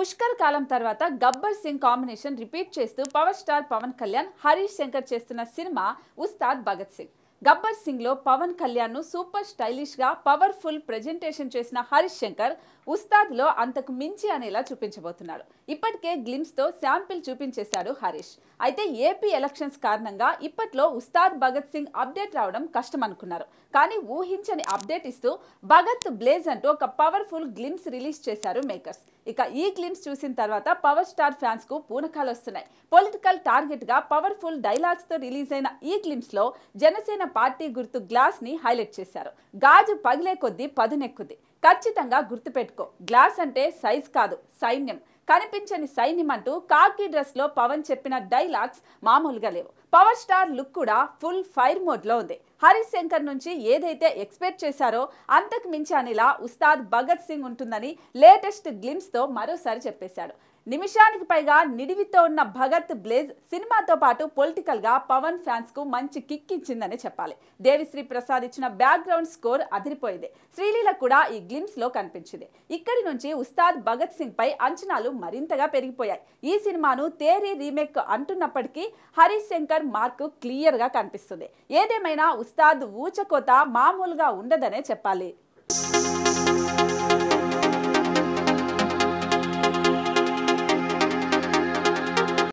పుష్కర్ కాలం తర్వాత Gabbar Singh combination repeat చేస్తూ పవర్ స్టార్ పవన్ కళ్యాణ్ హరీష్ శంకర్ చేస్తున్న సినిమా ఉస్తాద్ భగత్ సింగ్ గబ్బర్ సింగ్ లో పవన్ కళ్యాణ్ ను సూపర్ స్టైలిష్ గా పవర్ఫుల్ ప్రెజెంటేషన్ చేసిన హరీష్ శంకర్ ఉస్తాద్ లో అంతకు మించి అనేలా చూపించబోతున్నాడు ఇప్పటికే గ్లిమ్స్ తో శాంపిల్ చూపించేశాడు హరీష్ అయితే ఏపీ ఎలక్షన్స్ కారణంగా ఇప్పట్లో ఉస్తాద్ భగత్ సింగ్ అప్డేట్ రావడం కష్టం అనుకున్నారు కానీ ఊహించని అప్డేట్ ఇస్తూ భగత్ బ్లేజ్ అంటూ ఒక పవర్ఫుల్ గ్లిమ్స్ రిలీజ్ చేశారు మేకర్స్ ఇక ఈ గ్లిమ్స్ చూసిన తర్వాత పవర్ స్టార్ ఫ్యాన్స్ కు పూనకాలు వస్తున్నాయి పొలిటికల్ టార్గెట్ గా పవర్ఫుల్ డైలాగ్స్ తో రిలీజ్ అయిన ఈ గ్లిమ్స్ లో జనసేన పార్టీ గుర్తు గ్లాస్ ని హైలైట్ చేశారు గాజు పగిలే కొద్దీ పదునెక్కుద్ది ఖచ్చితంగా గుర్తుపెట్టుకో గ్లాస్ అంటే సైజ్ కాదు సైన్యం కనిపించని సైన్యం అంటూ కాకి డ్రెస్ లో పవన్ చెప్పిన డైలాగ్స్ మామూలుగా లేవు పవర్ స్టార్ లుక్ కూడా ఫుల్ ఫైర్ మోడ్లో ఉంది హరీష్ శంకర్ నుంచి ఏదైతే ఎక్స్పెక్ట్ చేశారో అంతకు మించి అనిలా ఉస్తాద్ భగత్ సింగ్ ఉంటుందని లేటెస్ట్ గ్లిమ్స్తో మరోసారి చెప్పేశాడు నిమిషానికి పైగా నిడివితో ఉన్న భగత్ బ్లేజ్ సినిమాతో పాటు పొలిటికల్గా పవన్ ఫ్యాన్స్కు మంచి కిక్ ఇచ్చిందని చెప్పాలి దేవిశ్రీ ప్రసాద్ ఇచ్చిన బ్యాక్గ్రౌండ్ స్కోర్ అదిరిపోయింది శ్రీలీల కూడా ఈ గ్లిమ్స్లో కనిపించింది ఇక్కడి నుంచి ఉస్తాద్ భగత్ సింగ్ పై అంచనాలు మరింతగా పెరిగిపోయాయి ఈ సినిమాను తేరీ రీమేక్ అంటున్నప్పటికీ హరీష్ శంకర్ డాలర్ క్లియర్ క్లియర్గా కనిపిస్తుంది ఏదేమైనా ఉస్తాద్ ఊచకోత మామూలుగా ఉండదనే చెప్పాలి